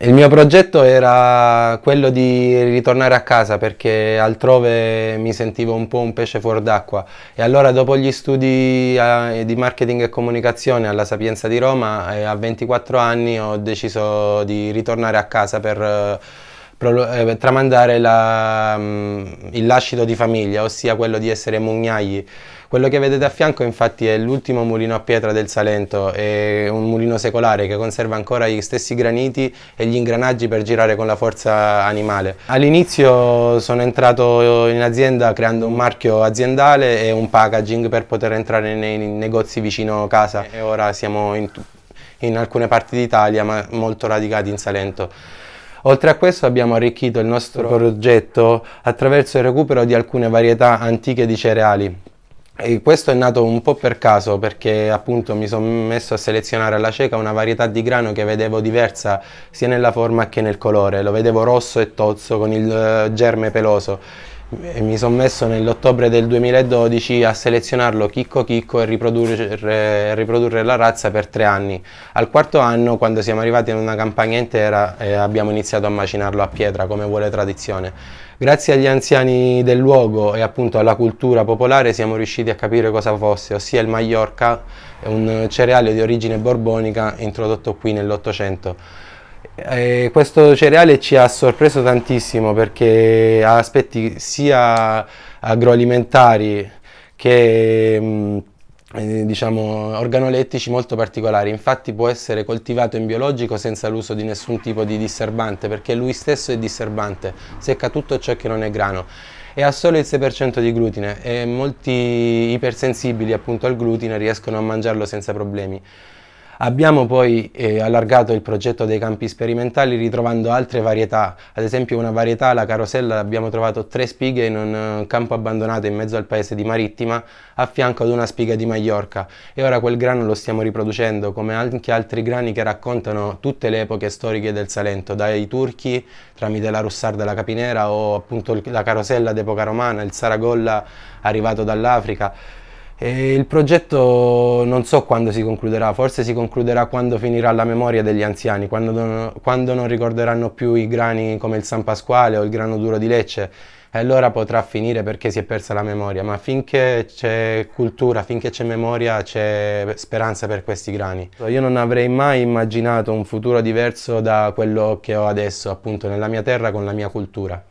Il mio progetto era quello di ritornare a casa perché altrove mi sentivo un po' un pesce fuor d'acqua e allora dopo gli studi eh, di marketing e comunicazione alla Sapienza di Roma eh, a 24 anni ho deciso di ritornare a casa per eh, eh, tramandare la, mm, il lascito di famiglia, ossia quello di essere mugnai. Quello che vedete a fianco infatti è l'ultimo mulino a pietra del Salento, è un mulino secolare che conserva ancora gli stessi graniti e gli ingranaggi per girare con la forza animale. All'inizio sono entrato in azienda creando un marchio aziendale e un packaging per poter entrare nei negozi vicino casa e ora siamo in, in alcune parti d'Italia ma molto radicati in Salento. Oltre a questo abbiamo arricchito il nostro progetto attraverso il recupero di alcune varietà antiche di cereali. E questo è nato un po' per caso perché appunto mi sono messo a selezionare alla cieca una varietà di grano che vedevo diversa sia nella forma che nel colore, lo vedevo rosso e tozzo con il eh, germe peloso mi sono messo nell'ottobre del 2012 a selezionarlo chicco chicco e riprodurre, riprodurre, la razza per tre anni. Al quarto anno, quando siamo arrivati in una campagna intera, eh, abbiamo iniziato a macinarlo a pietra, come vuole tradizione. Grazie agli anziani del luogo e appunto alla cultura popolare siamo riusciti a capire cosa fosse, ossia il Mallorca, un cereale di origine borbonica introdotto qui nell'Ottocento. E eh, questo cereale ci ha sorpreso tantissimo perché ha aspetti sia agroalimentari che mm, eh, diciamo organolettici molto particolari infatti può essere coltivato in biologico senza l'uso di nessun tipo di disserbante perché lui stesso è disserbante secca tutto ciò che non è grano e ha solo il 6% di glutine e molti ipersensibili appunto al glutine riescono a mangiarlo senza problemi Abbiamo poi eh, allargato il progetto dei campi sperimentali ritrovando altre varietà, ad esempio una varietà, la carosella, abbiamo trovato tre spighe in un eh, campo abbandonato in mezzo al paese di Marittima a fianco ad una spiga di Maiorca e ora quel grano lo stiamo riproducendo come anche altri grani che raccontano tutte le epoche storiche del Salento, dai turchi tramite la Russarda la Capinera o appunto la carosella d'epoca romana, il Saragolla arrivato dall'Africa. E il progetto non so quando si concluderà, forse si concluderà quando finirà la memoria degli anziani, quando, non, quando non ricorderanno più i grani come il San Pasquale o il grano duro di Lecce, e allora potrà finire perché si è persa la memoria, ma finché c'è cultura, finché c'è memoria, c'è speranza per questi grani. Io non avrei mai immaginato un futuro diverso da quello che ho adesso, appunto, nella mia terra con la mia cultura.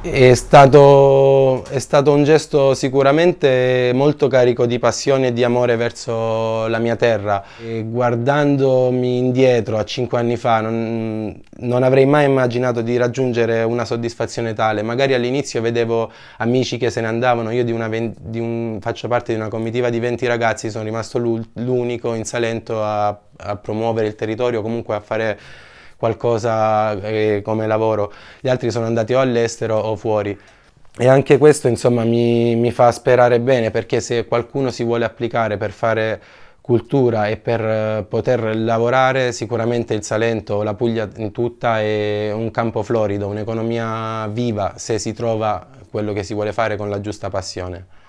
È stato, è stato, un gesto sicuramente molto carico di passione e di amore verso la mia terra. E guardandomi indietro a cinque anni fa non, non, avrei mai immaginato di raggiungere una soddisfazione tale. Magari all'inizio vedevo amici che se ne andavano, io di un, faccio parte di una comitiva di 20 ragazzi, sono rimasto l'unico in Salento a, a promuovere il territorio, comunque a fare qualcosa eh, come lavoro, gli altri sono andati o all'estero o fuori. E anche questo insomma mi, mi, fa sperare bene perché se qualcuno si vuole applicare per fare cultura e per eh, poter lavorare sicuramente il Salento, o la Puglia in tutta è un campo florido, un'economia viva se si trova quello che si vuole fare con la giusta passione.